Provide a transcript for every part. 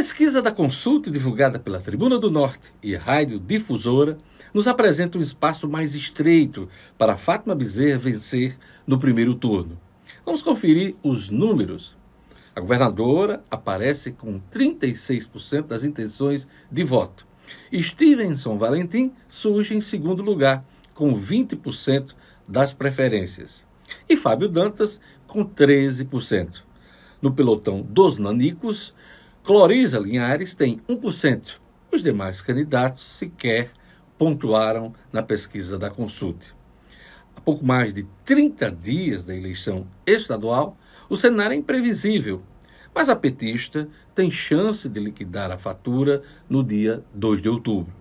pesquisa da consulta divulgada pela Tribuna do Norte e Rádio Difusora nos apresenta um espaço mais estreito para Fátima Bezerra vencer no primeiro turno. Vamos conferir os números. A governadora aparece com 36% das intenções de voto. Stevenson Valentim surge em segundo lugar, com 20% das preferências. E Fábio Dantas, com 13%. No pelotão dos nanicos, Clorisa Linhares tem 1%. Os demais candidatos sequer pontuaram na pesquisa da Consulte. Há pouco mais de 30 dias da eleição estadual, o cenário é imprevisível, mas a petista tem chance de liquidar a fatura no dia 2 de outubro.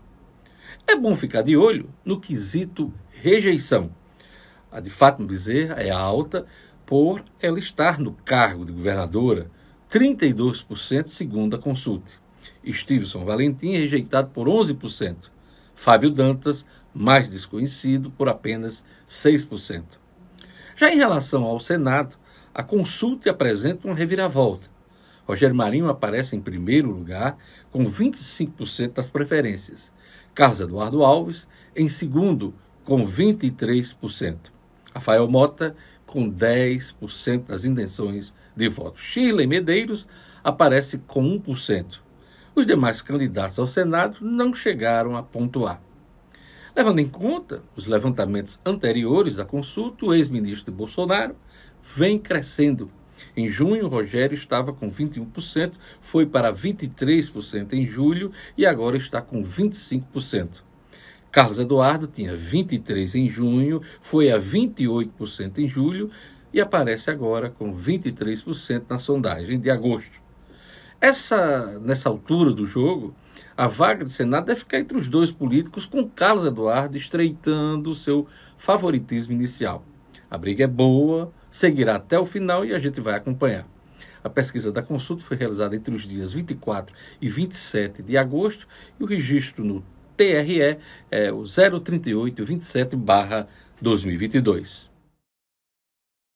É bom ficar de olho no quesito rejeição. A de Fátima Bezerra é alta por ela estar no cargo de governadora 32% segundo a consulta Stevenson Valentim é rejeitado por 11%. Fábio Dantas, mais desconhecido, por apenas 6%. Já em relação ao Senado, a consulta apresenta uma reviravolta. Rogério Marinho aparece em primeiro lugar, com 25% das preferências. Carlos Eduardo Alves, em segundo, com 23%. Rafael Mota com 10% das intenções de voto. Shirley Medeiros aparece com 1%. Os demais candidatos ao Senado não chegaram a pontuar. Levando em conta os levantamentos anteriores à consulta, o ex-ministro Bolsonaro vem crescendo. Em junho, Rogério estava com 21%, foi para 23% em julho e agora está com 25%. Carlos Eduardo tinha 23 em junho, foi a 28% em julho e aparece agora com 23% na sondagem de agosto. Essa, nessa altura do jogo, a vaga de Senado deve ficar entre os dois políticos, com Carlos Eduardo estreitando o seu favoritismo inicial. A briga é boa, seguirá até o final e a gente vai acompanhar. A pesquisa da consulta foi realizada entre os dias 24 e 27 de agosto e o registro no TRE é o 038 27 barra 2022.